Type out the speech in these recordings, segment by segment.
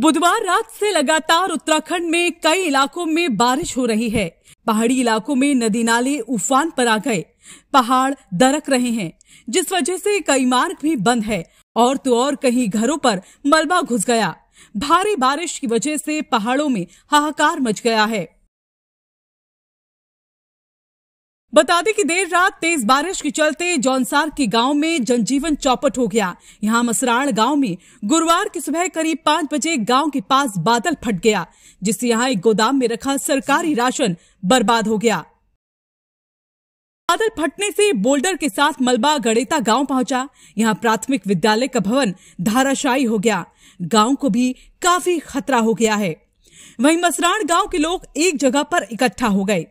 बुधवार रात से लगातार उत्तराखंड में कई इलाकों में बारिश हो रही है पहाड़ी इलाकों में नदी नाले उफान पर आ गए पहाड़ दरक रहे हैं जिस वजह से कई मार्ग भी बंद है और तो और कहीं घरों पर मलबा घुस गया भारी बारिश की वजह से पहाड़ों में हाहाकार मच गया है बता दें कि देर रात तेज बारिश के चलते जौनसार के गांव में जनजीवन चौपट हो गया यहां मसराण गांव में गुरुवार की सुबह करीब पांच बजे गांव के पास बादल फट गया जिससे यहां एक गोदाम में रखा सरकारी राशन बर्बाद हो गया बादल फटने से बोल्डर के साथ मलबा गड़ेता गांव पहुंचा यहां प्राथमिक विद्यालय का भवन धाराशायी हो गया गांव को भी काफी खतरा हो गया है वहीं मसराण गांव के लोग एक जगह पर इकट्ठा हो गए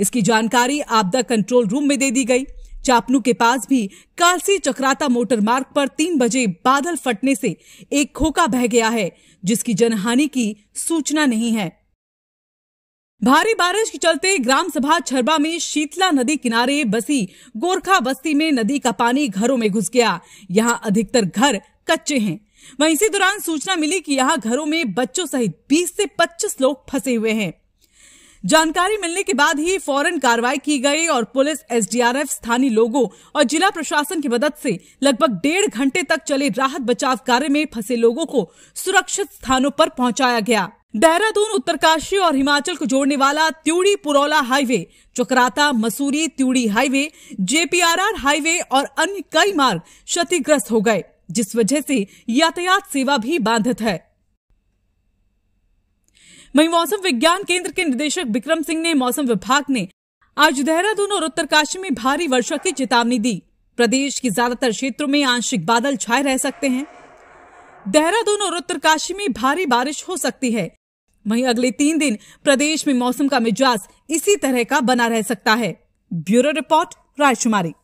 इसकी जानकारी आपदा कंट्रोल रूम में दे दी गई चापनू के पास भी कालसी चक्राता मोटर मार्ग पर तीन बजे बादल फटने से एक खोखा बह गया है जिसकी जनहानि की सूचना नहीं है भारी बारिश के चलते ग्राम सभा छरबा में शीतला नदी किनारे बसी गोरखा बस्ती में नदी का पानी घरों में घुस गया यहां अधिकतर घर कच्चे हैं वहीं इसी दौरान सूचना मिली कि यहां घरों में बच्चों सहित 20 से 25 लोग फंसे हुए हैं जानकारी मिलने के बाद ही फौरन कार्रवाई की गई और पुलिस एसडीआरएफ स्थानीय लोगों और जिला प्रशासन की मदद से लगभग डेढ़ घंटे तक चले राहत बचाव कार्य में फंसे लोगों को सुरक्षित स्थानों पर पहुंचाया गया देहरादून उत्तरकाशी और हिमाचल को जोड़ने वाला Tiuni Purola highway Chakrata Mussoorie Tiuni highway JPRR highway और अन्य कई मार्ग क्षतिग्रस्त हो गए जिस वजह से यातायात सेवा भी बाधित है वहीं मौसम विज्ञान केंद्र के निदेशक विक्रम सिंह ने मौसम विभाग ने आज देहरादून और उत्तरकाशी में भारी वर्षा की चेतावनी दी प्रदेश के ज्यादातर क्षेत्रों में आंशिक बादल छाए रह सकते हैं देहरादून और उत्तरकाशी में भारी बारिश हो सकती है वहीं अगले तीन दिन प्रदेश में मौसम का मिजाज इसी तरह का बना रह सकता है ब्यूरो रिपोर्ट राजकुमारी